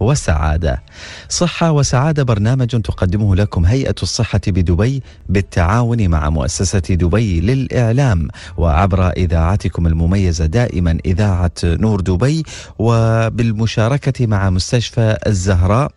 وسعادة صحة وسعادة برنامج تقدمه لكم هيئة الصحة بدبي بالتعاون مع مؤسسة دبي للإعلام وعبر إذاعتكم المميزة دائما إذاعة نور دبي وبالمشاركة مع مستشفى الزهراء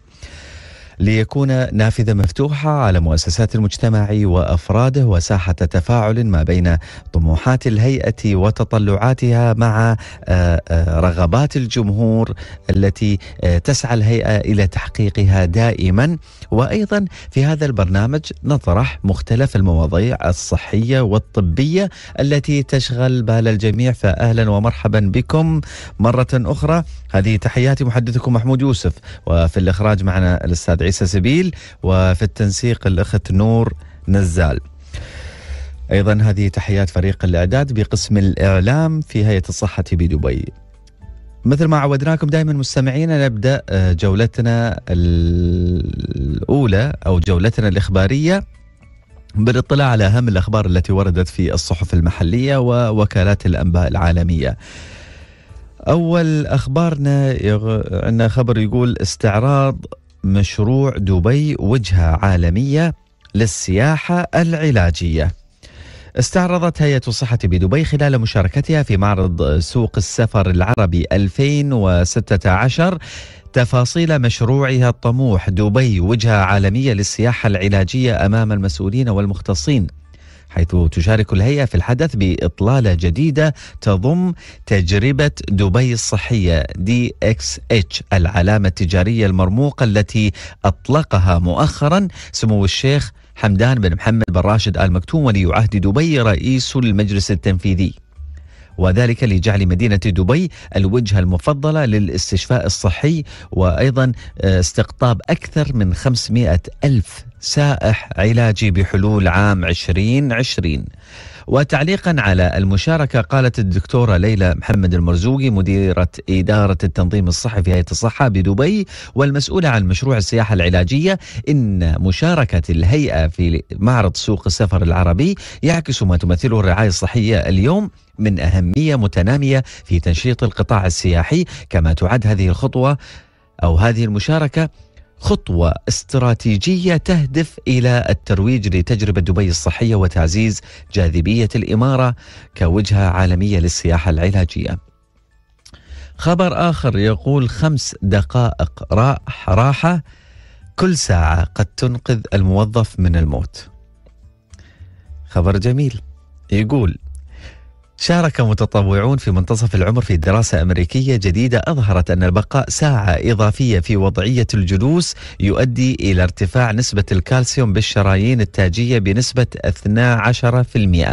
ليكون نافذه مفتوحه على مؤسسات المجتمع وافراده وساحه تفاعل ما بين طموحات الهيئه وتطلعاتها مع آه، آه، رغبات الجمهور التي آه، تسعى الهيئه الى تحقيقها دائما وايضا في هذا البرنامج نطرح مختلف المواضيع الصحيه والطبيه التي تشغل بال الجميع فاهلا ومرحبا بكم مره اخرى هذه تحياتي محدثكم محمود يوسف وفي الاخراج معنا الاستاذ عيسى سبيل وفي التنسيق الأخت نور نزال أيضا هذه تحيات فريق الإعداد بقسم الإعلام في هيئة الصحة بدبي مثل ما عودناكم دائما مستمعينا نبدا آه، جولتنا الاولى او جولتنا الاخباريه بالاطلاع على اهم الاخبار التي وردت في الصحف المحليه ووكالات الانباء العالميه. اول اخبارنا عندنا خبر يقول استعراض مشروع دبي وجهة عالمية للسياحة العلاجية استعرضت هيئة الصحة بدبي خلال مشاركتها في معرض سوق السفر العربي 2016 تفاصيل مشروعها الطموح دبي وجهة عالمية للسياحة العلاجية أمام المسؤولين والمختصين حيث تشارك الهيئة في الحدث بإطلالة جديدة تضم تجربة دبي الصحية دي اكس اتش العلامة التجارية المرموقة التي أطلقها مؤخرا سمو الشيخ حمدان بن محمد بن راشد آل مكتوم ولي عهد دبي رئيس المجلس التنفيذي وذلك لجعل مدينة دبي الوجهة المفضلة للاستشفاء الصحي وأيضا آه، استقطاب أكثر من 500 ألف سائح علاجي بحلول عام 2020 وتعليقا على المشاركة قالت الدكتورة ليلى محمد المرزوقي مديرة إدارة التنظيم الصحي في هيئة الصحة بدبي والمسؤولة عن مشروع السياحة العلاجية إن مشاركة الهيئة في معرض سوق السفر العربي يعكس ما تمثله الرعاية الصحية اليوم من أهمية متنامية في تنشيط القطاع السياحي كما تعد هذه الخطوة أو هذه المشاركة خطوة استراتيجية تهدف إلى الترويج لتجربة دبي الصحية وتعزيز جاذبية الإمارة كوجهة عالمية للسياحة العلاجية. خبر آخر يقول خمس دقائق راح راحة كل ساعة قد تنقذ الموظف من الموت. خبر جميل يقول شارك متطوعون في منتصف العمر في دراسة أمريكية جديدة أظهرت أن البقاء ساعة إضافية في وضعية الجلوس يؤدي إلى ارتفاع نسبة الكالسيوم بالشرايين التاجية بنسبة 12%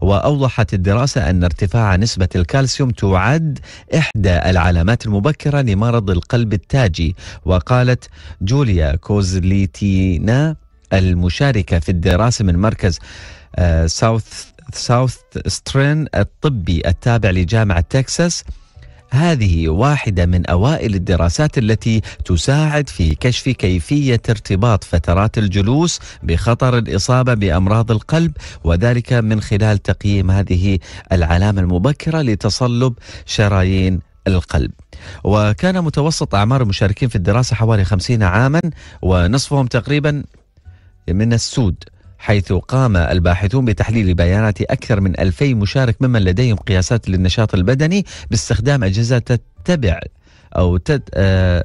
وأوضحت الدراسة أن ارتفاع نسبة الكالسيوم تعد إحدى العلامات المبكرة لمرض القلب التاجي وقالت جوليا كوزليتينا المشاركة في الدراسة من مركز آه، ساوث ساوث سترين الطبي التابع لجامعة تكساس هذه واحدة من أوائل الدراسات التي تساعد في كشف كيفية ارتباط فترات الجلوس بخطر الإصابة بأمراض القلب وذلك من خلال تقييم هذه العلامة المبكرة لتصلب شرايين القلب وكان متوسط أعمار المشاركين في الدراسة حوالي خمسين عاما ونصفهم تقريبا من السود حيث قام الباحثون بتحليل بيانات أكثر من 2000 مشارك ممن لديهم قياسات للنشاط البدني باستخدام أجهزة تتبع أو تت... آه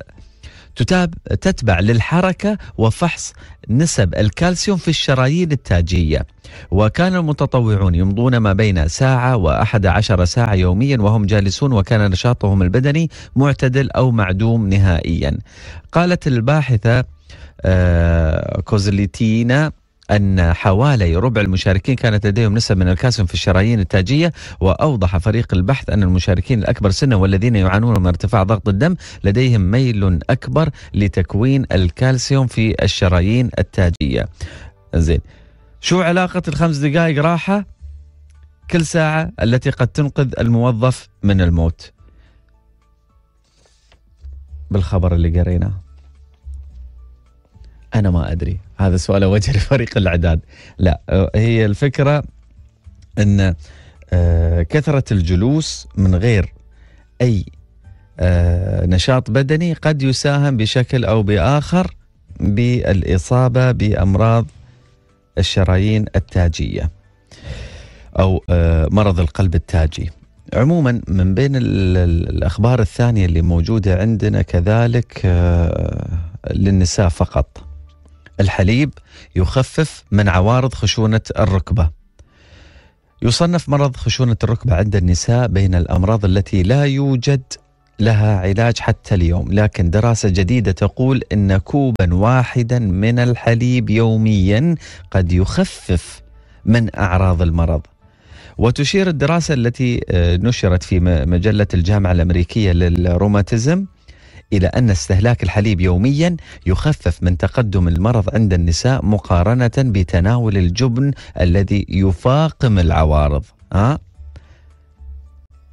تتاب تتبع للحركة وفحص نسب الكالسيوم في الشرايين التاجية وكان المتطوعون يمضون ما بين ساعة وأحد عشر ساعة يوميا وهم جالسون وكان نشاطهم البدني معتدل أو معدوم نهائيا قالت الباحثة آه كوزليتينا أن حوالي ربع المشاركين كانت لديهم نسب من الكالسيوم في الشرايين التاجية وأوضح فريق البحث أن المشاركين الأكبر سنا والذين يعانون من ارتفاع ضغط الدم لديهم ميل أكبر لتكوين الكالسيوم في الشرايين التاجية زين شو علاقة الخمس دقائق راحة كل ساعة التي قد تنقذ الموظف من الموت بالخبر اللي قريناه انا ما ادري هذا سؤال وجه لفريق الاعداد لا هي الفكره ان آه، كثره الجلوس من غير اي آه، نشاط بدني قد يساهم بشكل او باخر بالاصابه بامراض الشرايين التاجيه او آه، مرض القلب التاجي عموما من بين الاخبار الثانيه اللي موجوده عندنا كذلك للنساء فقط الحليب يخفف من عوارض خشونة الركبة يصنف مرض خشونة الركبة عند النساء بين الأمراض التي لا يوجد لها علاج حتى اليوم لكن دراسة جديدة تقول أن كوبا واحدا من الحليب يوميا قد يخفف من أعراض المرض وتشير الدراسة التي آه، نشرت في مجلة الجامعة الأمريكية للروماتيزم إلى أن استهلاك الحليب يوميا يخفف من تقدم المرض عند النساء مقارنة بتناول الجبن الذي يفاقم العوارض ها؟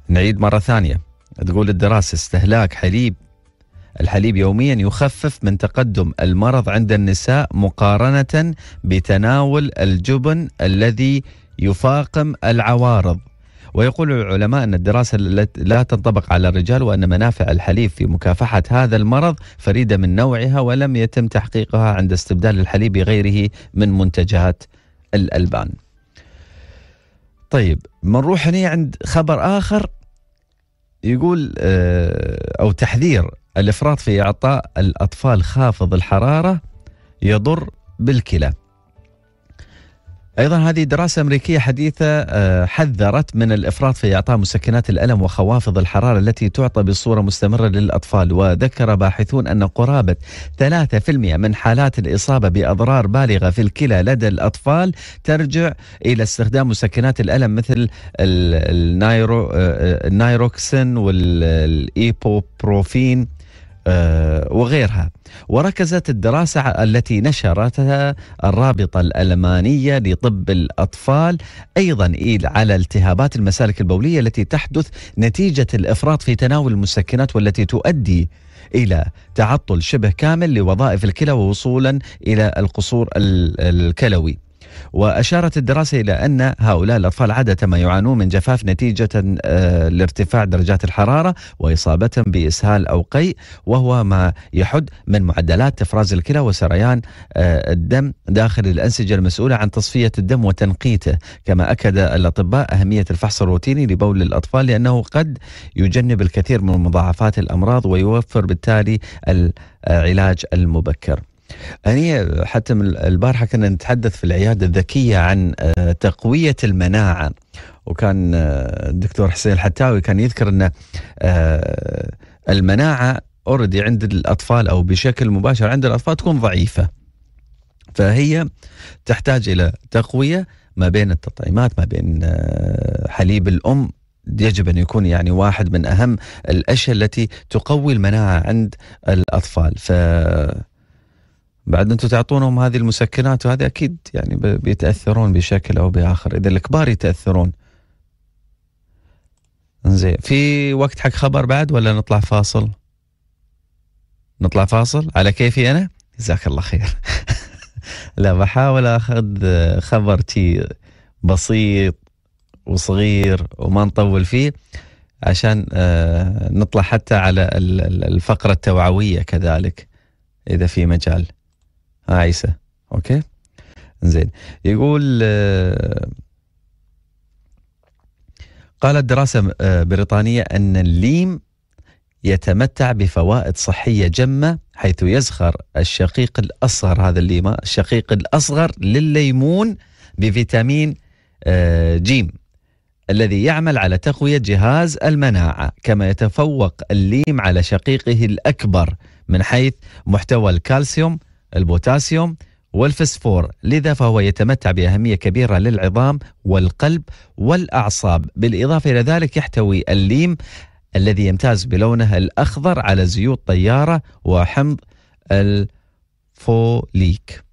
نعيد مرة ثانية تقول الدراسة استهلاك حليب الحليب يوميا يخفف من تقدم المرض عند النساء مقارنة بتناول الجبن الذي يفاقم العوارض ويقول العلماء أن الدراسة لا تنطبق على الرجال وأن منافع الحليب في مكافحة هذا المرض فريدة من نوعها ولم يتم تحقيقها عند استبدال الحليب بغيره من منتجات الألبان طيب بنروح هنا عند خبر آخر يقول آه، أو تحذير الإفراط في إعطاء الأطفال خافض الحرارة يضر بالكلى ايضا هذه دراسه امريكيه حديثه آه، حذرت من الافراط في اعطاء مسكنات الالم وخوافض الحراره التي تعطى بصوره مستمره للاطفال وذكر باحثون ان قرابه 3% من حالات الاصابه باضرار بالغه في الكلى لدى الاطفال ترجع الى استخدام مسكنات الالم مثل النايرو النايروكسين آه، آه، والايبوبروفين آه، وغيرها وركزت الدراسة التي نشرتها الرابطة الألمانية لطب الأطفال أيضا على التهابات المسالك البولية التي تحدث نتيجة الإفراط في تناول المسكنات والتي تؤدي الى تعطل شبه كامل لوظائف الكلى ووصولا الى القصور الكلوي. وأشارت الدراسة إلى أن هؤلاء الأطفال عادة ما يعانون من جفاف نتيجة آه، لارتفاع درجات الحرارة وإصابتهم بإسهال أو قيء وهو ما يحد من معدلات تفراز الكلى وسريان آه، الدم داخل الأنسجة المسؤولة عن تصفية الدم وتنقيته كما أكد الأطباء أهمية الفحص الروتيني لبول الأطفال لأنه قد يجنب الكثير من مضاعفات الأمراض ويوفر بالتالي العلاج المبكر أنا حتى البارحة كنا نتحدث في العيادة الذكية عن آه، تقوية المناعة وكان آه، الدكتور حسين الحتاوي كان يذكر أن آه، المناعة اوريدي عند الأطفال أو بشكل مباشر عند الأطفال تكون ضعيفة فهي تحتاج إلى تقوية ما بين التطعيمات ما بين حليب الأم يجب ان يكون يعني واحد من اهم الاشياء التي تقوي المناعه عند الاطفال ف بعد انتم تعطونهم هذه المسكنات وهذه اكيد يعني بيتاثرون بشكل او باخر اذا الكبار يتاثرون زين في وقت حق خبر بعد ولا نطلع فاصل نطلع فاصل على كيفي انا جزاك الله خير لا بحاول اخذ خبر تي بسيط وصغير وما نطول فيه عشان آه، نطلع حتى على الفقرة التوعوية كذلك إذا في مجال عيسى اوكي زين يقول آه، قالت دراسة آه، بريطانية أن الليم يتمتع بفوائد صحية جمة حيث يزخر الشقيق الأصغر هذا الليمة الشقيق الأصغر للليمون بفيتامين جيم آه، الذي يعمل على تقوية جهاز المناعة كما يتفوق الليم على شقيقه الأكبر من حيث محتوى الكالسيوم البوتاسيوم والفسفور لذا فهو يتمتع بأهمية كبيرة للعظام والقلب والأعصاب بالإضافة إلى ذلك يحتوي الليم الذي يمتاز بلونه الأخضر على زيوت طيارة وحمض الفوليك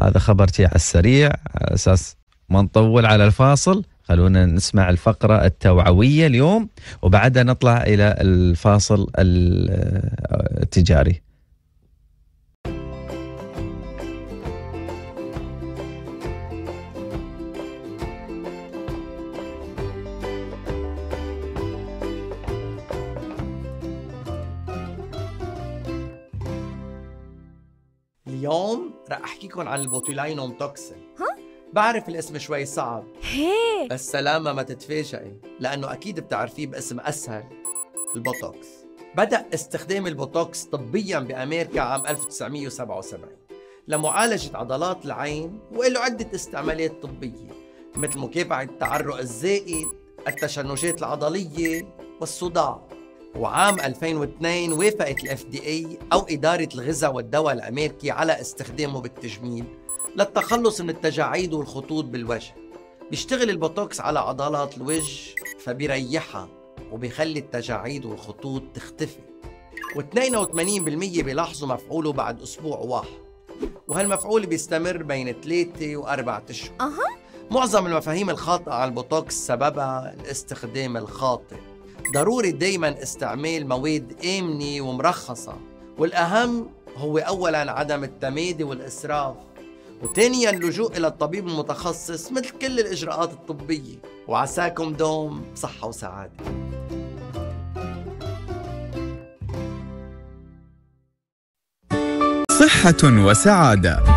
هذا خبرتي على السريع على أساس ما نطول على الفاصل خلونا نسمع الفقرة التوعوية اليوم وبعدها نطلع إلى الفاصل التجاري اليوم رح احكيكم عن البوتولينوم توكسين ها؟ بعرف الاسم شوي صعب هي بس سلامة ما تتفاجئي لأنه أكيد بتعرفيه باسم أسهل البوتوكس بدأ استخدام البوتوكس طبيا بأمريكا عام 1977 لمعالجة عضلات العين وله عدة استعمالات طبية مثل مكافحة التعرق الزائد التشنجات العضلية والصداع وعام 2002 وافقت الاف دي اي او اداره الغذاء والدواء الامريكي على استخدامه بالتجميل للتخلص من التجاعيد والخطوط بالوجه بيشتغل البوتوكس على عضلات الوجه فبيريحها وبيخلي التجاعيد والخطوط تختفي و82% بيلاحظوا مفعوله بعد أسبوع واحد وهالمفعول بيستمر بين 3 و4 أشهر أه. معظم المفاهيم الخاطئة عن البوتوكس سببها الاستخدام الخاطئ ضروري دايما استعمال مواد آمنة ومرخصة والأهم هو أولا عدم التمادي والإسراف وثانيا اللجوء إلى الطبيب المتخصص مثل كل الإجراءات الطبية وعساكم دوم بصحة وسعادة صحة وسعادة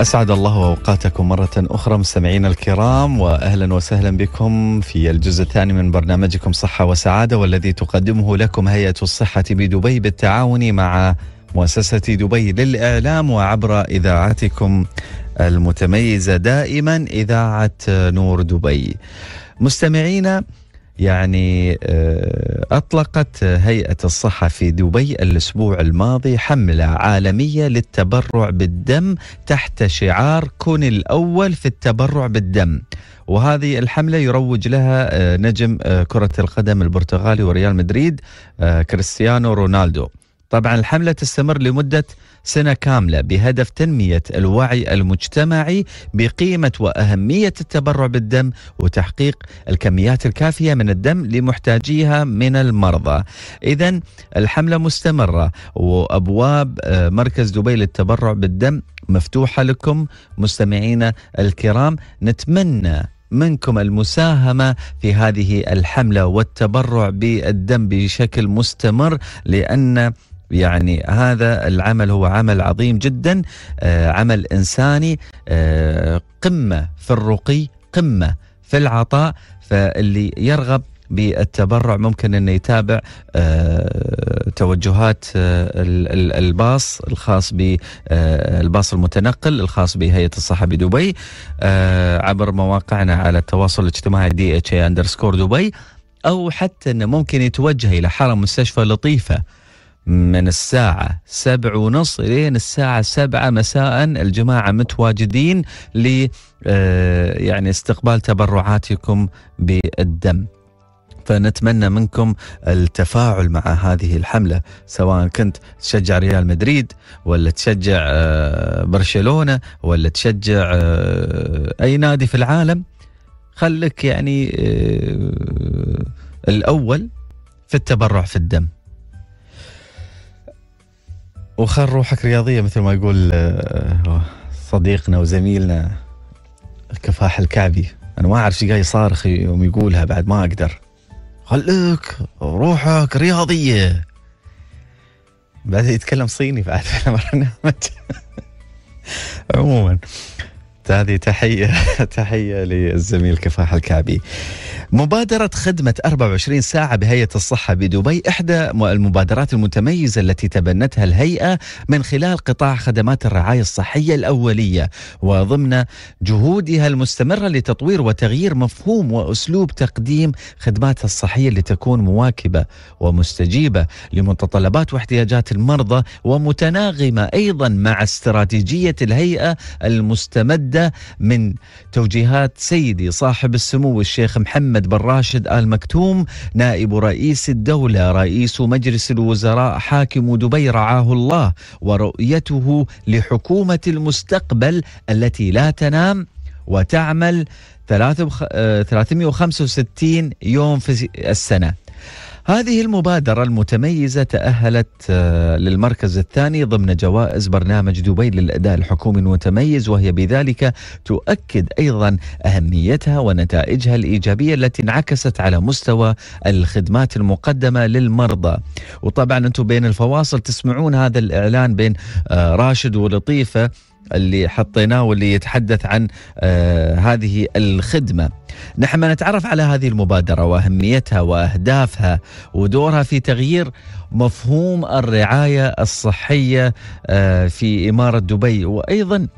أسعد الله أوقاتكم مرة أخرى مستمعينا الكرام وأهلا وسهلا بكم في الجزء الثاني من برنامجكم صحة وسعادة والذي تقدمه لكم هيئة الصحة بدبي بالتعاون مع مؤسسة دبي للإعلام وعبر إذاعتكم المتميزة دائما إذاعة نور دبي. مستمعينا يعني آه، أطلقت هيئة الصحة في دبي الأسبوع الماضي حملة عالمية للتبرع بالدم تحت شعار كن الأول في التبرع بالدم وهذه الحملة يروج لها آه، نجم آه، كرة القدم البرتغالي وريال مدريد كريستيانو رونالدو طبعا الحملة تستمر لمدة سنة كاملة بهدف تنمية الوعي المجتمعي بقيمة وأهمية التبرع بالدم وتحقيق الكميات الكافية من الدم لمحتاجيها من المرضى إذا الحملة مستمرة وأبواب آه، مركز دبي للتبرع بالدم مفتوحة لكم مستمعينا الكرام نتمنى منكم المساهمه في هذه الحمله والتبرع بالدم بشكل مستمر لان يعني هذا العمل هو عمل عظيم جدا آه، عمل انساني آه، قمه في الرقي قمه في العطاء فاللي يرغب بالتبرع ممكن انه يتابع آه، توجهات الباص الخاص بالباص المتنقل الخاص بهيئه الصحه بدبي عبر مواقعنا على التواصل الاجتماعي دي اتش اي اندرسكور دبي او حتى انه ممكن يتوجه الى حرم مستشفى لطيفه من الساعة سبع ونص إلى الساعة سبعة مساء الجماعة متواجدين ل آه، يعني استقبال تبرعاتكم بالدم فنتمنى منكم التفاعل مع هذه الحملة سواء كنت تشجع ريال مدريد ولا تشجع آه، برشلونة ولا تشجع آه، أي نادي في العالم خلك يعني الأول في التبرع في الدم وخل روحك رياضيه مثل ما يقول آه، صديقنا وزميلنا كفاح الكعبي انا ما اعرف ايش قاعد يصارخ يوم يقولها بعد ما اقدر خليك روحك رياضيه بعد يتكلم صيني بعد في البرنامج عموما هذه تحية تحية للزميل كفاح الكعبي. مبادرة خدمة 24 ساعة بهيئة الصحة بدبي إحدى المبادرات المتميزة التي تبنتها الهيئة من خلال قطاع خدمات الرعاية الصحية الأولية وضمن جهودها المستمرة لتطوير وتغيير مفهوم وأسلوب تقديم خدماتها الصحية لتكون مواكبة ومستجيبة لمتطلبات واحتياجات المرضى ومتناغمة أيضا مع استراتيجية الهيئة المستمدة واحدة من توجيهات سيدي صاحب السمو الشيخ محمد بن راشد آل مكتوم نائب رئيس الدولة رئيس مجلس الوزراء حاكم دبي رعاه الله ورؤيته لحكومة المستقبل التي لا تنام وتعمل 365 آه، يوم في السنة هذه المبادرة المتميزة تأهلت آه، للمركز الثاني ضمن جوائز برنامج دبي للأداء الحكومي المتميز وهي بذلك تؤكد أيضا أهميتها ونتائجها الإيجابية التي انعكست على مستوى الخدمات المقدمة للمرضى وطبعا أنتم بين الفواصل تسمعون هذا الإعلان بين آه، راشد ولطيفة اللي حطيناه واللي يتحدث عن آه، هذه الخدمه. نحن نتعرف على هذه المبادره واهميتها واهدافها ودورها في تغيير مفهوم الرعايه الصحيه آه، في اماره دبي وايضا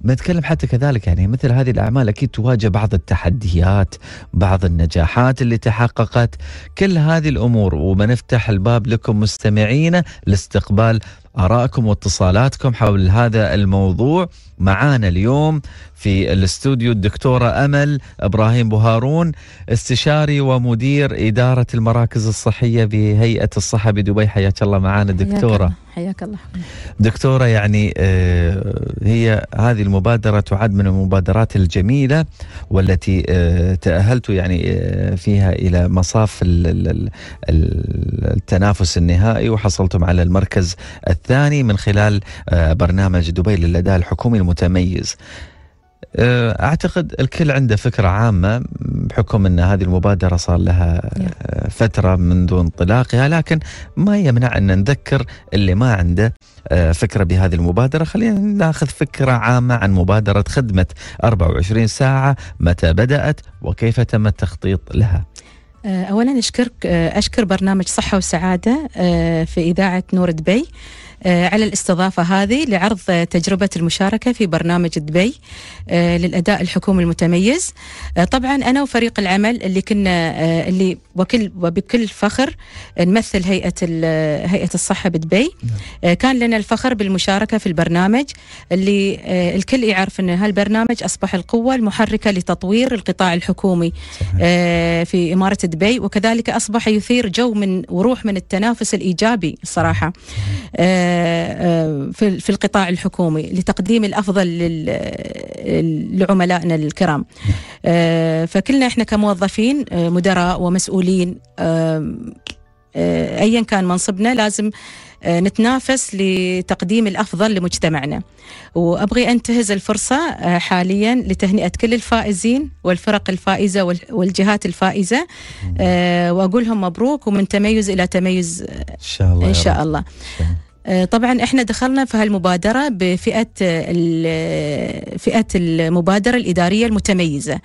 بنتكلم حتى كذلك يعني مثل هذه الاعمال اكيد تواجه بعض التحديات، بعض النجاحات اللي تحققت، كل هذه الامور وبنفتح الباب لكم مستمعينا لاستقبال آرائكم واتصالاتكم حول هذا الموضوع معانا اليوم في الاستوديو الدكتورة أمل إبراهيم بوهارون استشاري ومدير إدارة المراكز الصحية بهيئة الصحة بدبي حياك الله معانا دكتورة حياك الله دكتورة يعني آه، هي هذه المبادرة تعد من المبادرات الجميلة والتي آه، تأهلت يعني آه، فيها إلى مصاف التنافس النهائي وحصلتم على المركز الثاني الثاني من خلال آه، برنامج دبي للأداء الحكومي المتميز آه، اعتقد الكل عنده فكره عامه بحكم ان هذه المبادره صار لها آه، فتره منذ انطلاقها لكن ما يمنع ان نذكر اللي ما عنده فكره بهذه المبادره خلينا ناخذ فكره عامه عن مبادره خدمه 24 ساعه متى بدات وكيف تم التخطيط لها. اولا اشكرك اشكر برنامج صحه وسعاده في اذاعه نور دبي. آه، على الاستضافة هذه لعرض تجربة المشاركة في برنامج دبي آه، للأداء الحكومي المتميز آه، طبعا أنا وفريق العمل اللي كنا اللي وكل وبكل فخر نمثل هيئة هيئة الصحة بدبي نعم. كان لنا الفخر بالمشاركة في البرنامج اللي الكل يعرف أن هالبرنامج أصبح القوة المحركة لتطوير القطاع الحكومي صحيح. في إمارة دبي وكذلك أصبح يثير جو من وروح من التنافس الإيجابي الصراحة صحيح. في القطاع الحكومي لتقديم الافضل لعملائنا الكرام آه، فكلنا احنا كموظفين آه، مدراء ومسؤولين آه، ايا كان منصبنا لازم نتنافس لتقديم الافضل لمجتمعنا. وابغي انتهز الفرصه حاليا لتهنئه كل الفائزين والفرق الفائزه والجهات الفائزه واقول لهم مبروك ومن تميز الى تميز ان شاء الله ان شاء الله. آه، طبعا احنا دخلنا في هالمبادره بفئه فئه المبادره الاداريه المتميزه.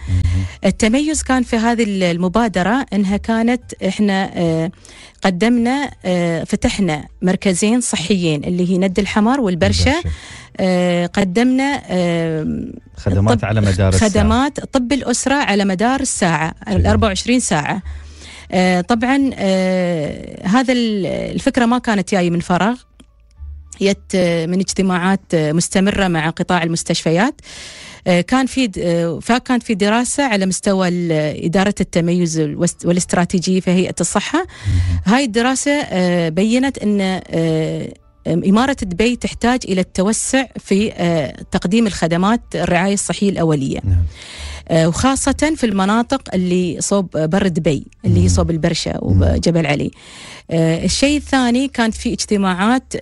التميز كان في هذه المبادره انها كانت احنا آه، قدمنا آه، فتحنا مركزين صحيين اللي هي ند الحمر والبرشه قدمنا خدمات على مدار الساعة. خدمات طب الاسره على مدار الساعه ال 24 ساعه. طبعا هذا الفكره ما كانت جايه من فراغ يت من اجتماعات مستمره مع قطاع المستشفيات آه، كان في آه، فكان في دراسه على مستوى اداره التميز والاستراتيجيه في هيئه الصحه هاي الدراسه آه، بينت ان إمارة دبي تحتاج إلى التوسع في تقديم الخدمات الرعاية الصحية الأولية نعم. وخاصة في المناطق اللي صوب بر دبي اللي صوب البرشة وجبل علي الشيء الثاني كانت في اجتماعات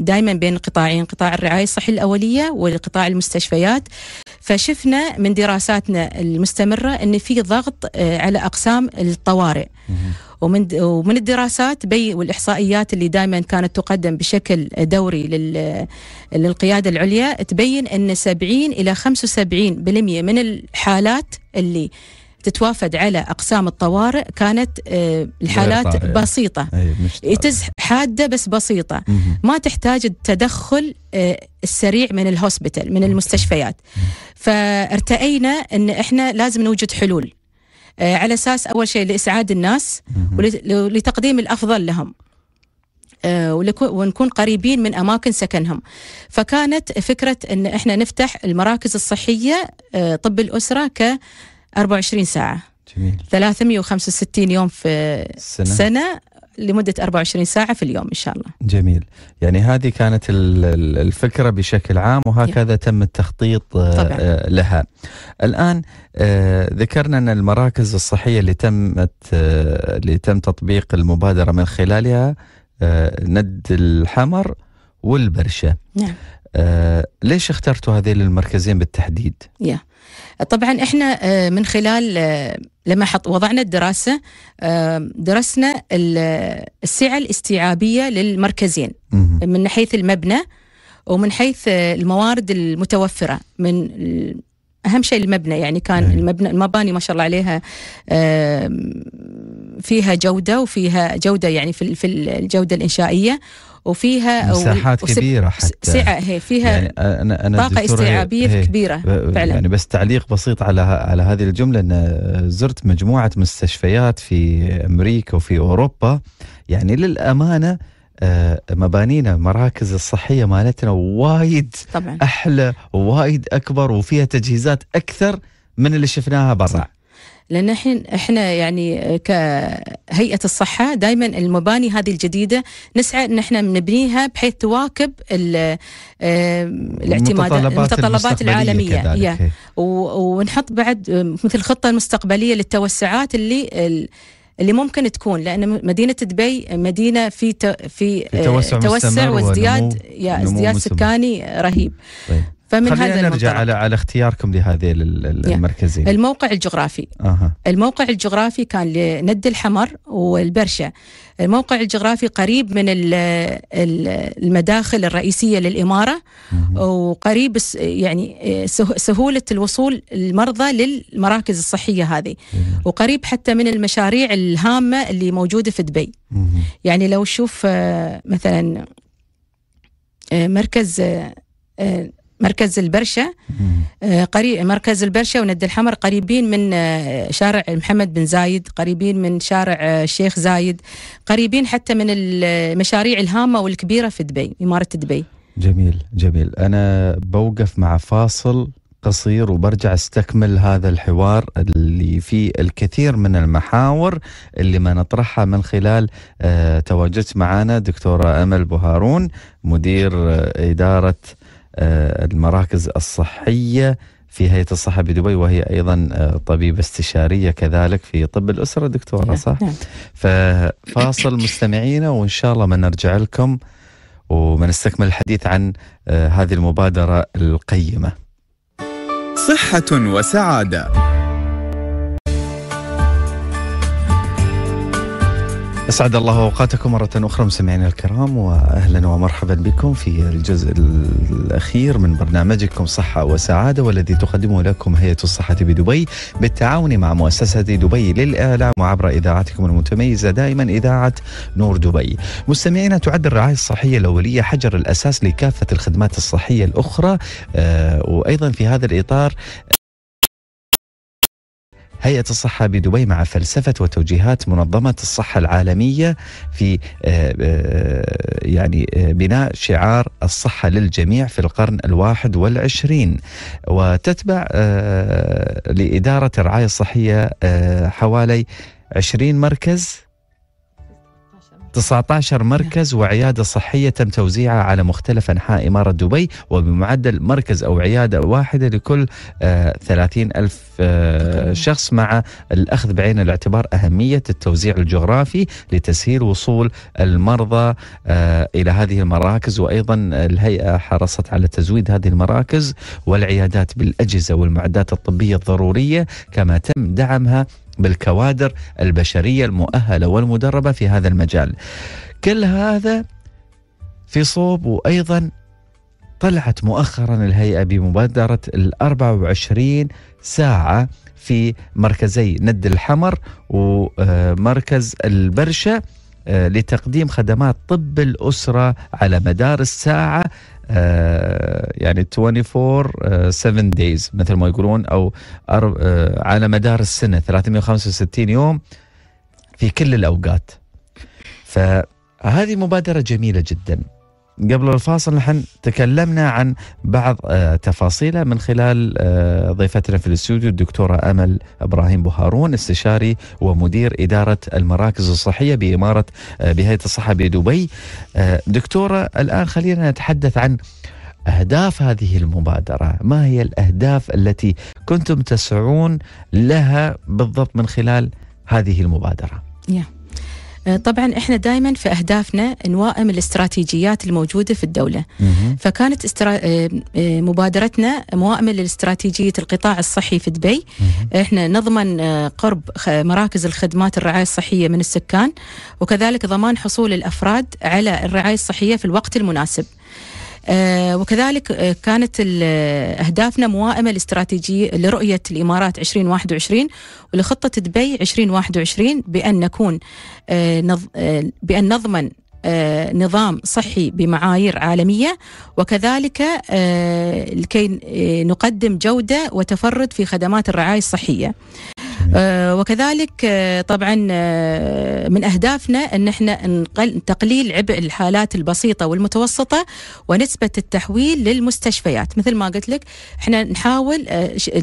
دائما بين قطاعين قطاع الرعاية الصحية الأولية والقطاع المستشفيات فشفنا من دراساتنا المستمرة أن في ضغط آه، على أقسام الطوارئ ومن ومن الدراسات بي والاحصائيات اللي دائما كانت تقدم بشكل دوري للقياده العليا تبين ان 70 الى 75% من الحالات اللي تتوافد على أقسام الطوارئ كانت آه، الحالات بسيطة إيه. إيه، حادة بس بسيطة ما تحتاج التدخل آه، السريع من الهوسبيتال من المستشفيات فارتئينا أن إحنا لازم نوجد حلول آه، على أساس أول شيء لإسعاد الناس ولتقديم الأفضل لهم ونكون قريبين من اماكن سكنهم. فكانت فكره ان احنا نفتح المراكز الصحيه طب الاسره ك 24 ساعة جميل 365 يوم في سنة, سنة لمدة 24 ساعة في اليوم إن شاء الله جميل يعني هذه كانت الفكرة بشكل عام وهكذا تم التخطيط آه، طبعا. آه، لها الآن آه، ذكرنا أن المراكز الصحية اللي تمت اللي تم تطبيق المبادرة من خلالها ند الحمر والبرشة نعم ليش اخترتوا هذين المركزين بالتحديد؟ yeah. طبعا احنا آه، من خلال آه، لما حط وضعنا الدراسه آه، درسنا السعه الاستيعابيه للمركزين من حيث المبنى ومن حيث الموارد المتوفره من اهم شيء المبنى يعني كان نعم. المبنى المباني ما شاء الله عليها فيها جوده وفيها جوده يعني في في الجوده الانشائيه وفيها مساحات كبيره حتى سعه هي فيها يعني أنا أنا طاقه استيعابيه كبيره فعلا يعني بس تعليق بسيط على على هذه الجمله ان زرت مجموعه مستشفيات في امريكا وفي اوروبا يعني للامانه آه، مبانينا مراكز الصحيه مالتنا وايد طبعا احلى وايد اكبر وفيها تجهيزات اكثر من اللي شفناها برا لان احنا يعني كهيئه الصحه دائما المباني هذه الجديده نسعى ان احنا نبنيها بحيث تواكب الاعتمادات المتطلبات, المتطلبات العالميه yeah. ونحط بعد مثل خطه مستقبليه للتوسعات اللي اللي ممكن تكون لان مدينه دبي مدينه في في, في توسع, آه، توسع وازدياد ازدياد سكاني رهيب طيب. فمن هذا نرجع على على اختياركم لهذه المركزين الموقع الجغرافي أه. الموقع الجغرافي كان لند الحمر والبرشا الموقع الجغرافي قريب من المداخل الرئيسيه للاماره أه. وقريب يعني سهوله الوصول المرضى للمراكز الصحيه هذه أه. وقريب حتى من المشاريع الهامه اللي موجوده في دبي أه. يعني لو شوف آه، مثلا آه، مركز آه، مركز البرشة آه، قريب مركز البرشة وند الحمر قريبين من آه، شارع محمد بن زايد قريبين من شارع آه، الشيخ زايد قريبين حتى من المشاريع الهامة والكبيرة في دبي إمارة دبي جميل جميل أنا بوقف مع فاصل قصير وبرجع استكمل هذا الحوار اللي فيه الكثير من المحاور اللي ما نطرحها من خلال تواجدت معنا دكتورة أمل بوهارون مدير إدارة آه، المراكز الصحية في هيئة الصحة بدبي وهي أيضا آه، طبيبة استشارية كذلك في طب الأسرة دكتورة نعم، صح؟ نعم. ففاصل مستمعينا وإن شاء الله ما نرجع لكم وبنستكمل الحديث عن آه، هذه المبادرة القيمة صحة وسعادة اسعد الله اوقاتكم مره اخرى مستمعينا الكرام واهلا ومرحبا بكم في الجزء الاخير من برنامجكم صحه وسعاده والذي تقدمه لكم هيئه الصحه بدبي بالتعاون مع مؤسسه دبي للاعلام وعبر اذاعتكم المتميزه دائما اذاعه نور دبي. مستمعينا تعد الرعايه الصحيه الاوليه حجر الاساس لكافه الخدمات الصحيه الاخرى آه، وايضا في هذا الاطار هيئة الصحة بدبي مع فلسفة وتوجيهات منظمة الصحة العالمية في آه، آه، يعني آه، بناء شعار الصحة للجميع في القرن الواحد والعشرين وتتبع لإدارة الرعاية الصحية حوالي 20 مركز 19 مركز وعيادة صحية تم توزيعها على مختلف أنحاء إمارة دبي وبمعدل مركز أو عيادة واحدة لكل 30 آه، ألف آه، شخص مع الأخذ بعين الاعتبار أهمية التوزيع الجغرافي لتسهيل وصول المرضى آه، إلى هذه المراكز وأيضا الهيئة حرصت على تزويد هذه المراكز والعيادات بالأجهزة والمعدات الطبية الضرورية كما تم دعمها بالكوادر البشريه المؤهله والمدربه في هذا المجال. كل هذا في صوب وايضا طلعت مؤخرا الهيئه بمبادره ال 24 ساعه في مركزي ند الحمر ومركز البرشه آه، لتقديم خدمات طب الاسره على مدار الساعه آه، يعني 24 7 دايز مثل ما يقولون او آه، على مدار السنه 365 يوم في كل الاوقات فهذه مبادره جميله جدا قبل الفاصل نحن تكلمنا عن بعض آه، تفاصيله من خلال آه، ضيفتنا في الاستوديو الدكتوره امل ابراهيم بوهارون استشاري ومدير اداره المراكز الصحيه باماره آه، بهيئه الصحه بدبي. دكتوره الان خلينا نتحدث عن اهداف هذه المبادره، ما هي الاهداف التي كنتم تسعون لها بالضبط من خلال هذه المبادره؟ yeah. آه، طبعا احنا دائما في اهدافنا نوائم الاستراتيجيات الموجوده في الدوله فكانت استرا... آه، آه، مبادرتنا موائمه لاستراتيجيه القطاع الصحي في دبي احنا نضمن قرب مراكز الخدمات الرعايه الصحيه من السكان وكذلك ضمان حصول الافراد على الرعايه الصحيه في الوقت المناسب آه، وكذلك آه، كانت آه، أهدافنا موائمة لاستراتيجية لرؤية الإمارات 2021 ولخطة دبي 2021 بأن نكون بأن نضمن نظام صحي بمعايير عالميه وكذلك لكي نقدم جوده وتفرد في خدمات الرعايه الصحيه. آه، وكذلك آه، طبعا آه، من اهدافنا ان احنا تقليل عبء الحالات البسيطه والمتوسطه ونسبه التحويل للمستشفيات مثل ما قلت لك احنا نحاول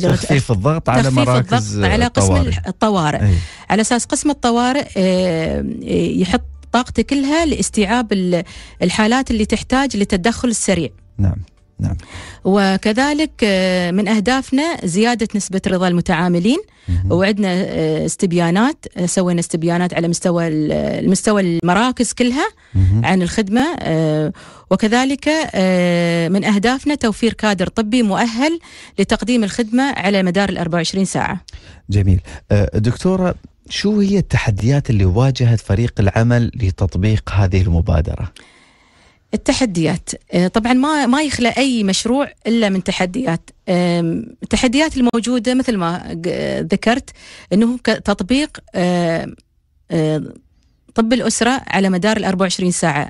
تخفيف الضغط على مراكز الضغط على قسم الطوارئ, الطوارئ. أي. على اساس قسم الطوارئ يحط طاقته كلها لاستيعاب الحالات اللي تحتاج للتدخل السريع نعم نعم وكذلك من اهدافنا زياده نسبه رضا المتعاملين وعندنا آه، استبيانات آه، سوينا استبيانات على مستوى المستوى آه، المراكز كلها عن الخدمه وكذلك من اهدافنا توفير كادر طبي مؤهل لتقديم الخدمه على مدار ال 24 ساعه. جميل. دكتوره شو هي التحديات اللي واجهت فريق العمل لتطبيق هذه المبادره؟ التحديات آه، طبعا ما ما يخلى اي مشروع الا من تحديات التحديات الموجوده مثل ما ذكرت انه تطبيق آه، آه، طب الاسره على مدار ال 24 ساعه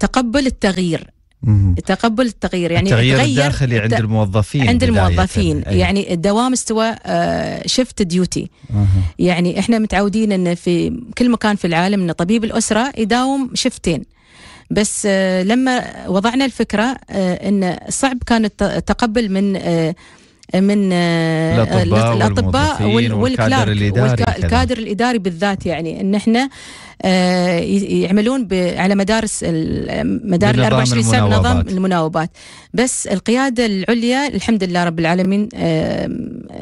تقبل التغيير تقبل التغيير يعني التغيير الداخلي عند الموظفين عند الموظفين أي. يعني الدوام استوى شفت ديوتي يعني احنا متعودين ان في كل مكان في العالم ان طبيب الاسره يداوم شفتين بس آه، لما وضعنا الفكره آه، ان صعب كان التقبل من آه، من الاطباء والكادر الاداري والكادر الاداري بالذات يعني ان احنا آه، يعملون على مدار مدار ال 24 ساعه نظام المناوبات بس القياده العليا الحمد لله رب العالمين آه،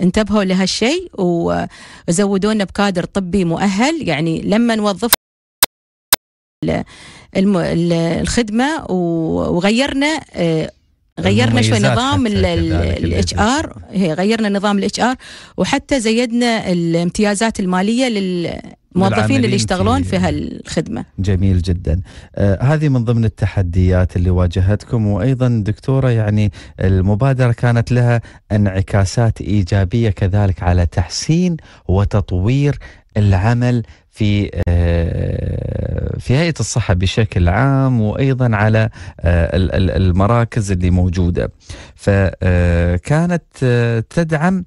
انتبهوا لهالشيء وزودونا بكادر طبي مؤهل يعني لما نوظف الخدمه وغيرنا آه، غيرنا شوي نظام الاتش ار غيرنا نظام الاتش ار وحتى زيدنا الامتيازات الماليه لل الموظفين اللي يشتغلون في, هالخدمه. جميل جدا. آه هذه من ضمن التحديات اللي واجهتكم وايضا دكتوره يعني المبادره كانت لها انعكاسات ايجابيه كذلك على تحسين وتطوير العمل في آه، في هيئه الصحه بشكل عام وايضا على آه، المراكز اللي موجوده فكانت آه، تدعم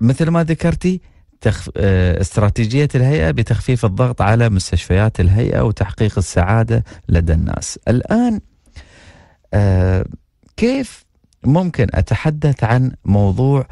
مثل ما ذكرتي تخف... آه، استراتيجية الهيئة بتخفيف الضغط على مستشفيات الهيئة وتحقيق السعادة لدى الناس الآن آه، كيف ممكن أتحدث عن موضوع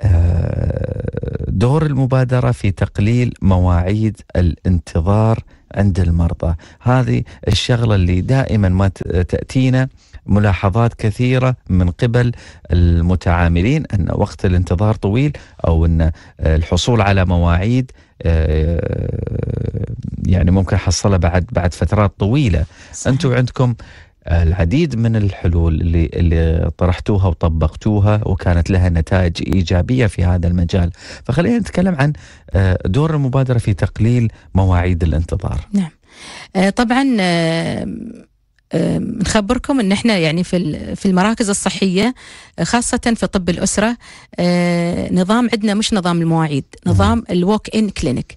آه، دور المبادرة في تقليل مواعيد الانتظار عند المرضى هذه الشغلة اللي دائما ما تأتينا ملاحظات كثيرة من قبل المتعاملين أن وقت الانتظار طويل أو أن الحصول على مواعيد آه، يعني ممكن حصلها بعد بعد فترات طويلة أنتم عندكم العديد من الحلول اللي اللي طرحتوها وطبقتوها وكانت لها نتائج ايجابيه في هذا المجال، فخلينا نتكلم عن آه، دور المبادره في تقليل مواعيد الانتظار. نعم. آه، طبعا نخبركم ان احنا يعني في في المراكز الصحيه خاصه في طب الاسره آه، نظام عندنا مش نظام المواعيد نظام الووك ان كلينيك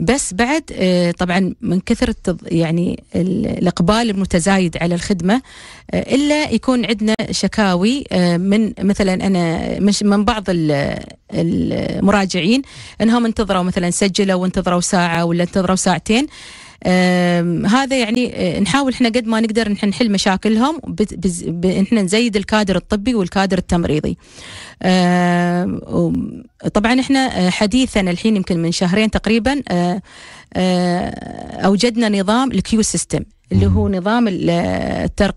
بس بعد آه، طبعا من كثرة يعني الإقبال المتزايد على الخدمة آه، إلا يكون عندنا شكاوي من مثلا أنا من بعض المراجعين أنهم انتظروا مثلا سجلوا وانتظروا ساعة ولا انتظروا ساعتين هذا يعني آه، نحاول احنا قد ما نقدر احنا نحل مشاكلهم احنا نزيد الكادر الطبي والكادر التمريضي طبعا احنا آه، حديثا الحين يمكن من شهرين تقريبا آه، اوجدنا نظام الكيو سيستم اللي هو نظام الترق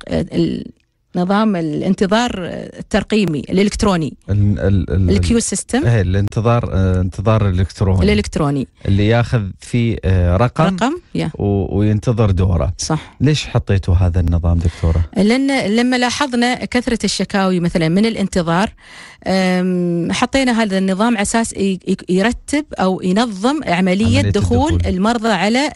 نظام الانتظار الترقيمي الالكتروني الكيو سيستم ايه الانتظار آه، انتظار الالكتروني الالكتروني اللي ياخذ فيه آه، رقم رقم وينتظر دوره صح ليش حطيتوا هذا النظام دكتوره؟ لان لما لاحظنا كثره الشكاوي مثلا من الانتظار حطينا هذا النظام على اساس يرتب او ينظم عمليه, عملية دخول, الدخول المرضى على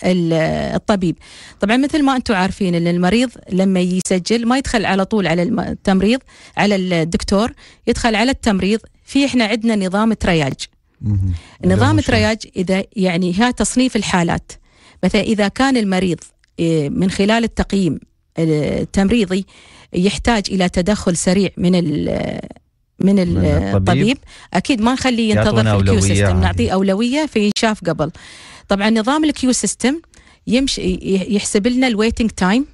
الطبيب طبعا مثل ما انتم عارفين ان المريض لما يسجل ما يدخل على طول على التمريض على الدكتور يدخل على التمريض في احنا عندنا نظام ترياج نظام ترياج اذا يعني ها تصنيف الحالات مثلا اذا كان المريض إيه، من خلال التقييم التمريضي يحتاج الى تدخل سريع من من, من الطبيب, الطبيب اكيد ما نخليه ينتظر في الكيو سيستم نعطيه اولويه في انشاف قبل طبعا نظام الكيو سيستم يمشي يحسب لنا الويتنج تايم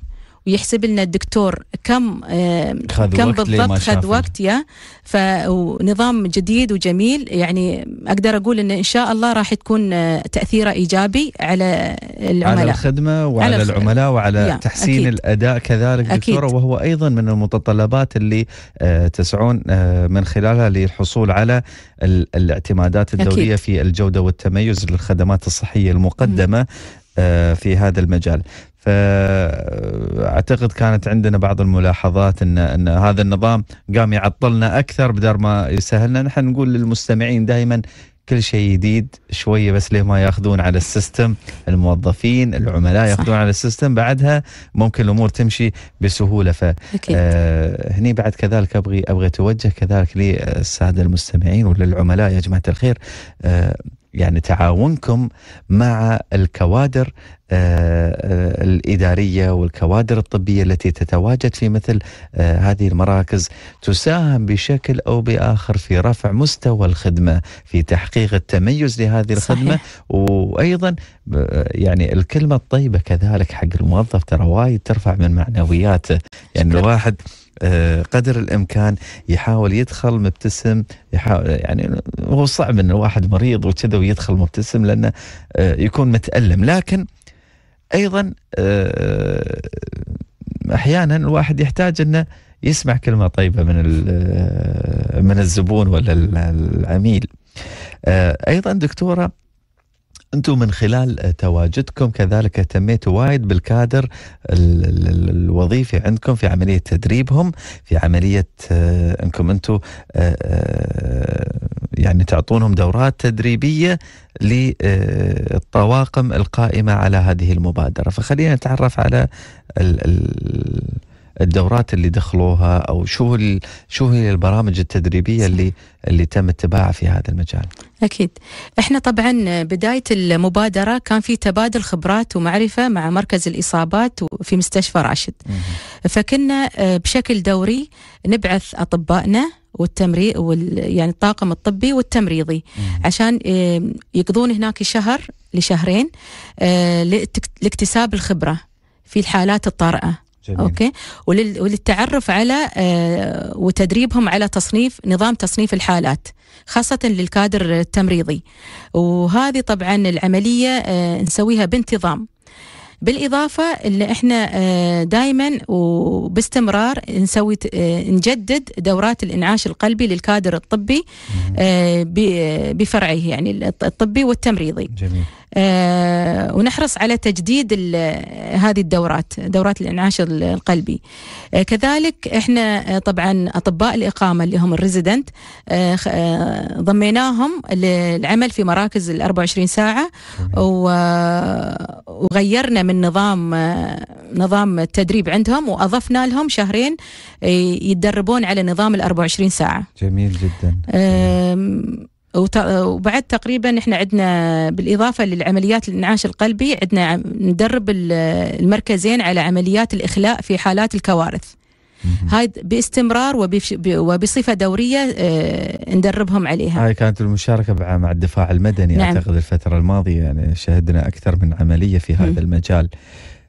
ويحسب لنا الدكتور كم آه، خذ كم بالضبط خذ وقت يا فنظام جديد وجميل يعني اقدر اقول ان ان شاء الله راح تكون آه، تاثيره ايجابي على العملاء على الخدمه وعلى على العملاء وعلى تحسين أكيد. الاداء كذلك دكتوره وهو ايضا من المتطلبات اللي آه، تسعون من خلالها للحصول على الاعتمادات الدوليه أكيد. في الجوده والتميز للخدمات الصحيه المقدمه في هذا المجال فاعتقد كانت عندنا بعض الملاحظات ان ان هذا النظام قام يعطلنا اكثر بدل ما يسهلنا نحن نقول للمستمعين دائما كل شيء جديد شويه بس ليه ما ياخذون على السيستم الموظفين العملاء ياخذون على السيستم بعدها ممكن الامور تمشي بسهوله ف آه هني بعد كذلك ابغي ابغي اتوجه كذلك للساده المستمعين وللعملاء يا جماعه الخير آه يعني تعاونكم مع الكوادر آه، آه، الاداريه والكوادر الطبيه التي تتواجد في مثل آه، هذه المراكز تساهم بشكل او باخر في رفع مستوى الخدمه في تحقيق التميز لهذه الخدمه صحيح. وايضا يعني الكلمه الطيبه كذلك حق الموظف ترى وايد ترفع من معنوياته يعني الواحد آه، قدر الامكان يحاول يدخل مبتسم يحاول يعني هو صعب ان الواحد مريض وكذا ويدخل مبتسم لانه آه، يكون متالم لكن ايضا آه، احيانا الواحد يحتاج انه يسمع كلمه طيبه من من الزبون ولا العميل ايضا دكتوره انتم من خلال تواجدكم كذلك اهتميتوا وايد بالكادر الوظيفي عندكم في عمليه تدريبهم في عمليه آه، انكم انتم آه، آه، يعني تعطونهم دورات تدريبيه للطواقم القائمه على هذه المبادره، فخلينا نتعرف على الدورات اللي دخلوها او شو شو هي البرامج التدريبيه اللي اللي تم اتباعها في هذا المجال؟ اكيد احنا طبعا بدايه المبادره كان في تبادل خبرات ومعرفه مع مركز الاصابات في مستشفى راشد فكنا آه، بشكل دوري نبعث اطبائنا والتمريض وال يعني الطاقم الطبي والتمريضي عشان آه، يقضون هناك شهر لشهرين آه، لاكتساب الخبره في الحالات الطارئه جميل. اوكي ولل... وللتعرف على آه وتدريبهم على تصنيف نظام تصنيف الحالات خاصة للكادر التمريضي وهذه طبعا العملية آه نسويها بانتظام بالإضافة اللي إحنا آه، دائما وباستمرار نسوي آه، نجدد دورات الإنعاش القلبي للكادر الطبي آه، بفرعيه يعني الطبي والتمريضي جميل. آه، ونحرص على تجديد هذه الدورات دورات الانعاش القلبي آه، كذلك احنا آه، طبعا اطباء الاقامه اللي هم الريزيدنت ضميناهم للعمل في مراكز ال 24 ساعه وغيرنا من نظام نظام التدريب عندهم واضفنا لهم شهرين يتدربون على نظام ال 24 ساعه جميل جدا وبعد تقريبا احنا عندنا بالاضافه للعمليات الانعاش القلبي عندنا ندرب المركزين على عمليات الاخلاء في حالات الكوارث هاي باستمرار وبصفه دوريه آه، ندربهم عليها. هاي كانت المشاركه مع الدفاع المدني نعم. اعتقد الفتره الماضيه يعني شهدنا اكثر من عمليه في هذا المجال.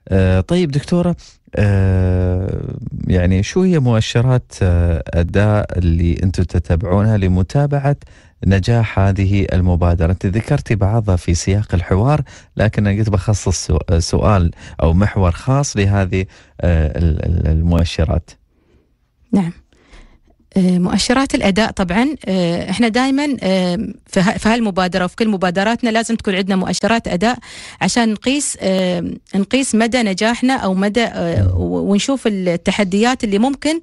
آه طيب دكتوره آه يعني شو هي مؤشرات آه اداء اللي انتم تتابعونها لمتابعه نجاح هذه المبادرة أنت ذكرتي بعضها في سياق الحوار لكن أنا قلت بخصص سؤال أو محور خاص لهذه آه، المؤشرات نعم آه، مؤشرات الاداء طبعا آه، احنا دائما آه، في هالمبادره وفي كل مبادراتنا لازم تكون عندنا مؤشرات اداء عشان نقيس نقيس مدى نجاحنا او مدى ونشوف التحديات اللي ممكن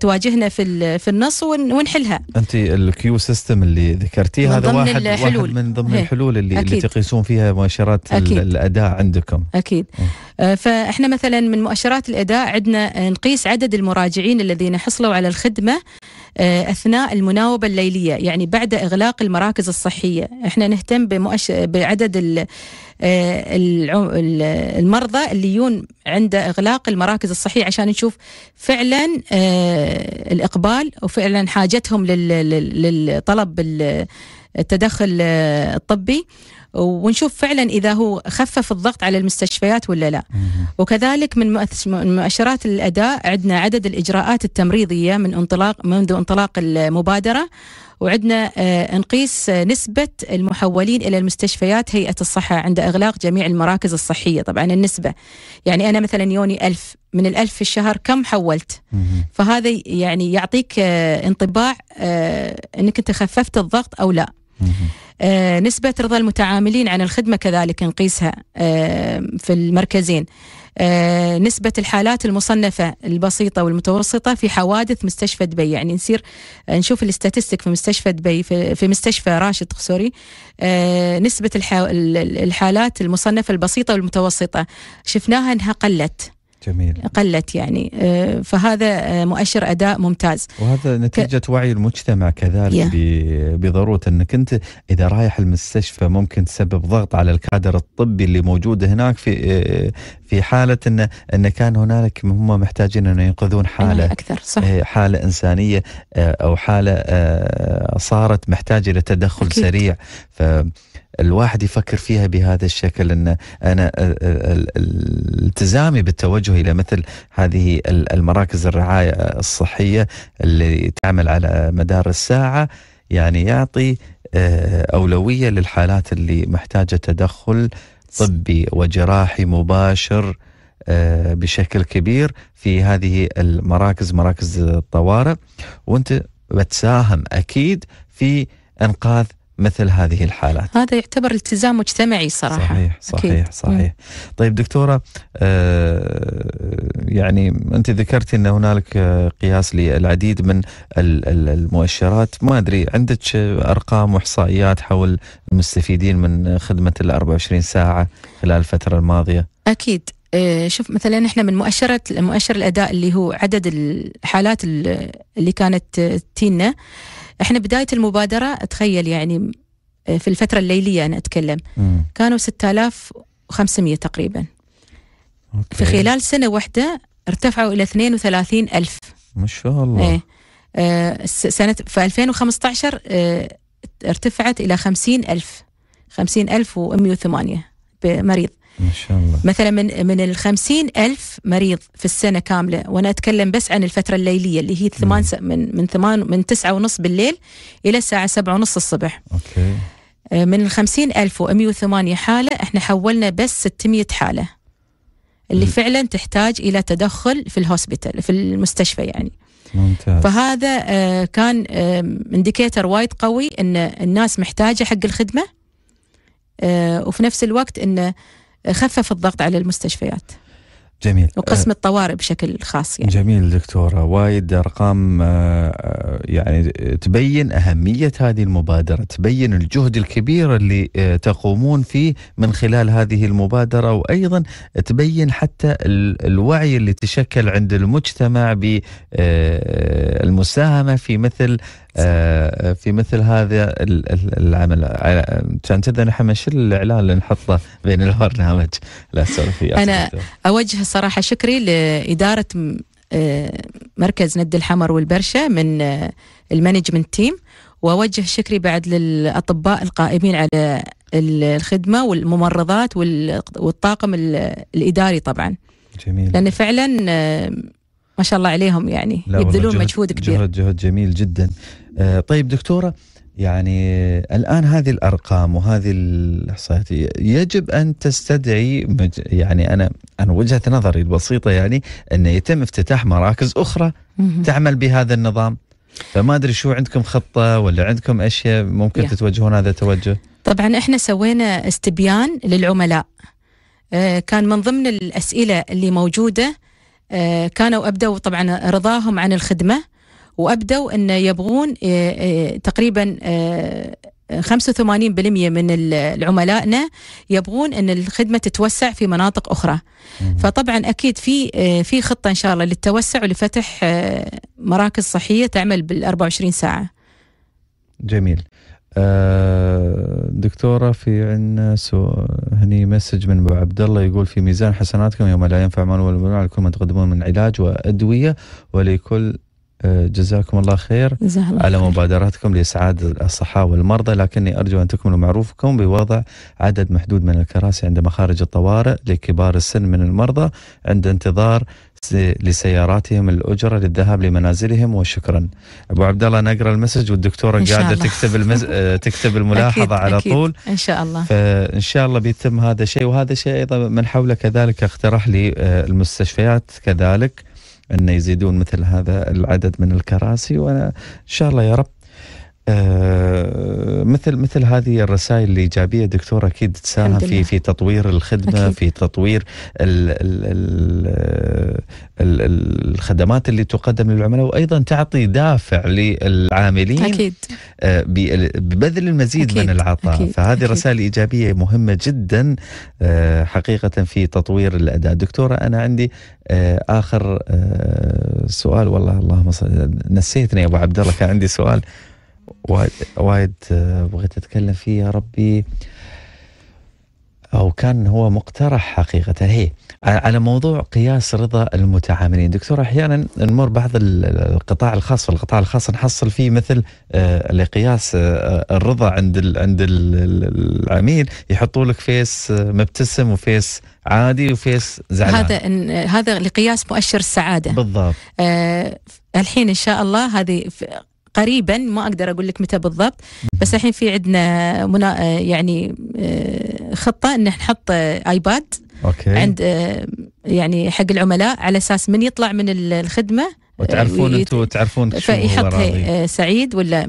تواجهنا في في النص ونحلها. انت الكيو سيستم اللي ذكرتيه هذا واحد الحلول. واحد من ضمن إيه. الحلول اللي, اللي تقيسون فيها مؤشرات أكيد. الاداء عندكم. اكيد. م. إيه. فاحنا مثلا من مؤشرات الاداء عندنا نقيس عدد المراجعين الذين حصلوا على الخدمه آه، أثناء المناوبة الليلية يعني بعد إغلاق المراكز الصحية احنا نهتم بمؤش... بعدد ال... آه، المرضى اللي يون عند إغلاق المراكز الصحية عشان نشوف فعلا آه، الإقبال وفعلا حاجتهم للطلب التدخل الطبي ونشوف فعلا إذا هو خفف الضغط على المستشفيات ولا لا وكذلك من مؤشرات الأداء عندنا عدد الإجراءات التمريضية من انطلاق منذ انطلاق المبادرة وعندنا آه، نقيس آه، نسبة المحولين إلى المستشفيات هيئة الصحة عند إغلاق جميع المراكز الصحية طبعا النسبة يعني أنا مثلا يوني ألف من الألف في الشهر كم حولت فهذا يعني يعطيك آه، انطباع أنك أنت خففت الضغط أو لا آه نسبة رضا المتعاملين عن الخدمة كذلك نقيسها آه في المركزين آه نسبة الحالات المصنفة البسيطة والمتوسطة في حوادث مستشفى دبي يعني نصير آه، نشوف الاستاتستيك في مستشفى دبي في, في مستشفى راشد سوري آه نسبة الحالات المصنفة البسيطة والمتوسطة شفناها أنها قلت جميل قلت يعني آه، فهذا آه، مؤشر اداء ممتاز وهذا نتيجه ك... وعي المجتمع كذلك ب... بضروره انك انت اذا رايح المستشفى ممكن تسبب ضغط على الكادر الطبي اللي موجود هناك في آه، في حاله ان ان كان هنالك هم محتاجين انه ينقذون إيه، حاله اكثر صح إيه، حاله انسانيه او حاله صارت محتاجه لتدخل أكيد. سريع ف الواحد يفكر فيها بهذا الشكل ان انا التزامي بالتوجه الى مثل هذه المراكز الرعايه الصحيه اللي تعمل على مدار الساعه يعني يعطي اولويه للحالات اللي محتاجه تدخل طبي وجراحي مباشر بشكل كبير في هذه المراكز مراكز الطوارئ وانت بتساهم اكيد في انقاذ مثل هذه الحالات هذا يعتبر التزام مجتمعي صراحة صحيح صحيح أكيد. صحيح طيب دكتورة آه، يعني أنت ذكرت أن هنالك آه، قياس للعديد من المؤشرات ما أدري عندك أرقام وإحصائيات حول المستفيدين من خدمة ال 24 ساعة خلال الفترة الماضية أكيد آه، شوف مثلا احنا من مؤشرة مؤشر الاداء اللي هو عدد الحالات اللي كانت تينا احنا بدايه المبادره تخيل يعني آه، في الفتره الليليه انا اتكلم مم. كانوا 6500 تقريبا أوكي. في خلال سنه واحده ارتفعوا الى 32000 ما شاء الله ايه آه سنة في 2015 آه ارتفعت إلى 50000 ألف 50 و و108 مريض ما شاء الله مثلا من من ال ألف مريض في السنه كامله وانا اتكلم بس عن الفتره الليليه اللي هي ثمان من من ثمان من تسعة ونص بالليل الى الساعه سبعة ونص الصبح اوكي آه، من ال 50000 و108 حاله احنا حولنا بس 600 حاله اللي م. فعلا تحتاج الى تدخل في الهوسبيتال في المستشفى يعني ممتاز. فهذا آه، كان انديكيتر آه، وايد قوي ان الناس محتاجه حق الخدمه وفي نفس الوقت انه خفف الضغط على المستشفيات جميل وقسم أه، الطوارئ بشكل خاص يعني جميل دكتوره وايد ارقام أه، أه، يعني تبين اهميه هذه المبادره، تبين الجهد الكبير اللي تقومون فيه من خلال هذه المبادره وايضا تبين حتى الوعي اللي تشكل عند المجتمع بالمساهمه في مثل آه، في مثل هذا العمل عشان كذا نحن شو الاعلان اللي نحطه بين البرنامج لا فيه انا اوجه الصراحه شكري لاداره آه، مركز ند الحمر والبرشه من آه، المانجمنت تيم واوجه شكري بعد للاطباء القائمين على الخدمه والممرضات والطاقم الاداري طبعا جميل لان فعلا ما شاء الله عليهم يعني يبذلون مجهود كبير جهد جهد جميل جدا آه، طيب دكتوره يعني الان هذه الارقام وهذه الاحصائيات يجب ان تستدعي يعني انا انا وجهه نظري البسيطه يعني انه يتم افتتاح مراكز اخرى تعمل بهذا النظام فما ادري شو عندكم خطه ولا عندكم اشياء ممكن yeah. تتوجهون هذا التوجه طبعا احنا سوينا استبيان للعملاء آه، كان من ضمن الاسئله اللي موجوده آه، كانوا أبدوا طبعا رضاهم عن الخدمة وأبدوا أن يبغون آه، آه، تقريبا 85% من العملائنا يبغون ان الخدمه تتوسع في مناطق اخرى. فطبعا اكيد في في خطه ان شاء الله للتوسع ولفتح مراكز صحيه تعمل بال 24 ساعه. جميل. آه، دكتورة في عندنا هني مسج من ابو عبد الله يقول في ميزان حسناتكم يوم لا ينفع مال ولا بنون على كل ما تقدمون من علاج وادوية ولكل آه، جزاكم الله خير على مبادراتكم لإسعاد الصحة والمرضى لكني أرجو أن تكملوا معروفكم بوضع عدد محدود من الكراسي عند مخارج الطوارئ لكبار السن من المرضى عند انتظار لسياراتهم الأجرة للذهاب لمنازلهم وشكرا أبو عبد الله نقرأ المسج والدكتورة قاعدة تكتب المز... آه، تكتب الملاحظة أكيد على أكيد طول إن شاء الله فإن شاء الله بيتم هذا الشيء وهذا الشيء أيضا من حوله كذلك اقترح لي المستشفيات كذلك أن يزيدون مثل هذا العدد من الكراسي وأنا إن شاء الله يا رب آه مثل مثل هذه الرسائل الايجابيه دكتور اكيد تساهم في في تطوير الخدمه أكيد. في تطوير ال ال ال الخدمات اللي تقدم للعملاء وايضا تعطي دافع للعاملين اكيد آه ببذل المزيد أكيد. من العطاء أكيد. فهذه أكيد. رسائل ايجابيه مهمه جدا آه حقيقه في تطوير الاداء دكتوره انا عندي آه، اخر آه، سؤال والله اللهم نسيتني يا ابو عبد الله كان عندي سؤال وايد وايد آه، بغيت اتكلم فيه يا ربي او كان هو مقترح حقيقه هي على موضوع قياس رضا المتعاملين دكتور احيانا نمر بعض القطاع الخاص في القطاع الخاص نحصل فيه مثل آه، لقياس آه، الرضا عند عند العميل يحطوا لك فيس مبتسم وفيس عادي وفيس زعلان هذا هذا لقياس مؤشر السعاده بالضبط آه الحين ان شاء الله هذه قريبا ما اقدر اقول لك متى بالضبط بس الحين في عندنا منا يعني آه، خطه ان نحط ايباد أوكي. عند آه، يعني حق العملاء على اساس من يطلع من الخدمه وتعرفون آه، انتم تعرفون شو سعيد ولا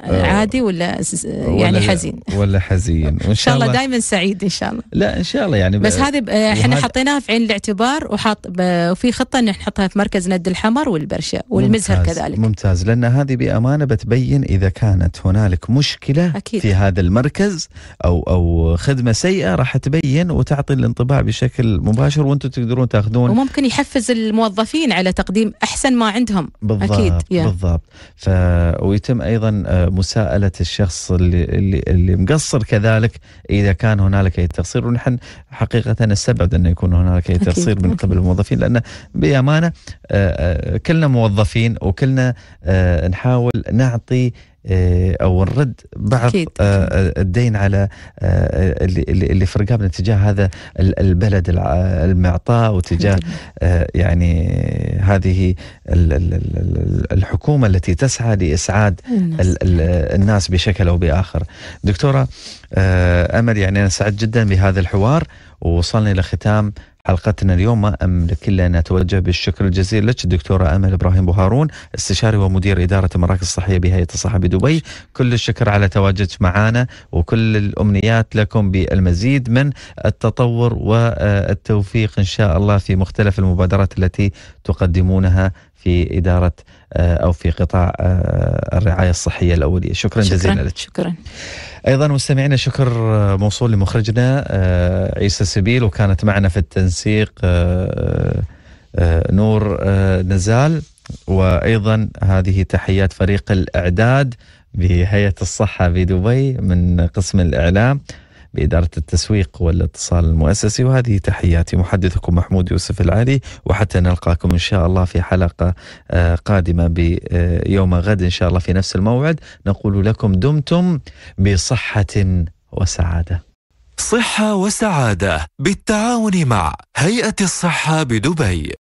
آه. عادي ولا يعني حزين ولا حزين وان شاء الله دائما سعيد ان شاء الله لا ان شاء الله يعني بس هذه احنا حطيناها في عين الاعتبار وحاط وفي خطه ان نحطها في مركز ند الحمر والبرشا والمزهر ممتاز كذلك ممتاز لان هذه بامانه بتبين اذا كانت هنالك مشكله أكيد. في هذا المركز او او خدمه سيئه راح تبين وتعطي الانطباع بشكل مباشر وانتم تقدرون تاخذون وممكن يحفز الموظفين على تقديم احسن ما عندهم بالضبط اكيد بالضبط ف... ويتم ايضا آه، مساءله الشخص اللي اللي, اللي مقصر كذلك اذا كان هنالك اي تقصير ونحن حقيقه نستبعد أن يكون هنالك اي تقصير من قبل الموظفين لان بامانه آه، آه، كلنا موظفين وكلنا آه، نحاول نعطي آه، او نرد بعض أكيد. آه، آه، الدين على اللي في رقابنا تجاه هذا البلد المعطاء وتجاه يعني هذه الحكومه التي تسعى لاسعاد الناس, الناس بشكل او باخر. دكتوره امل يعني انا سعدت جدا بهذا الحوار ووصلنا الى ختام حلقتنا اليوم ما أملك إلا أن أتوجه بالشكر الجزيل لك الدكتورة أمل إبراهيم بوهارون استشاري ومدير إدارة المراكز الصحية بهيئة الصحة بدبي كل الشكر على تواجدك معنا وكل الأمنيات لكم بالمزيد من التطور والتوفيق إن شاء الله في مختلف المبادرات التي تقدمونها في إدارة آه، أو في قطاع آه، الرعاية الصحية الأولية شكرا, شكرا جزيلا لك شكرا أيضا مستمعينا شكر آه، موصول لمخرجنا عيسى سبيل وكانت معنا في التنسيق نور نزال وأيضا هذه تحيات فريق الإعداد بهيئة الصحة بدبي من قسم الإعلام بإدارة التسويق والاتصال المؤسسي وهذه تحياتي محدثكم محمود يوسف العالي وحتى نلقاكم إن شاء الله في حلقة آه، قادمة بيوم آه، غد إن شاء الله في نفس الموعد نقول لكم دمتم بصحة وسعادة صحة وسعادة بالتعاون مع هيئة الصحة بدبي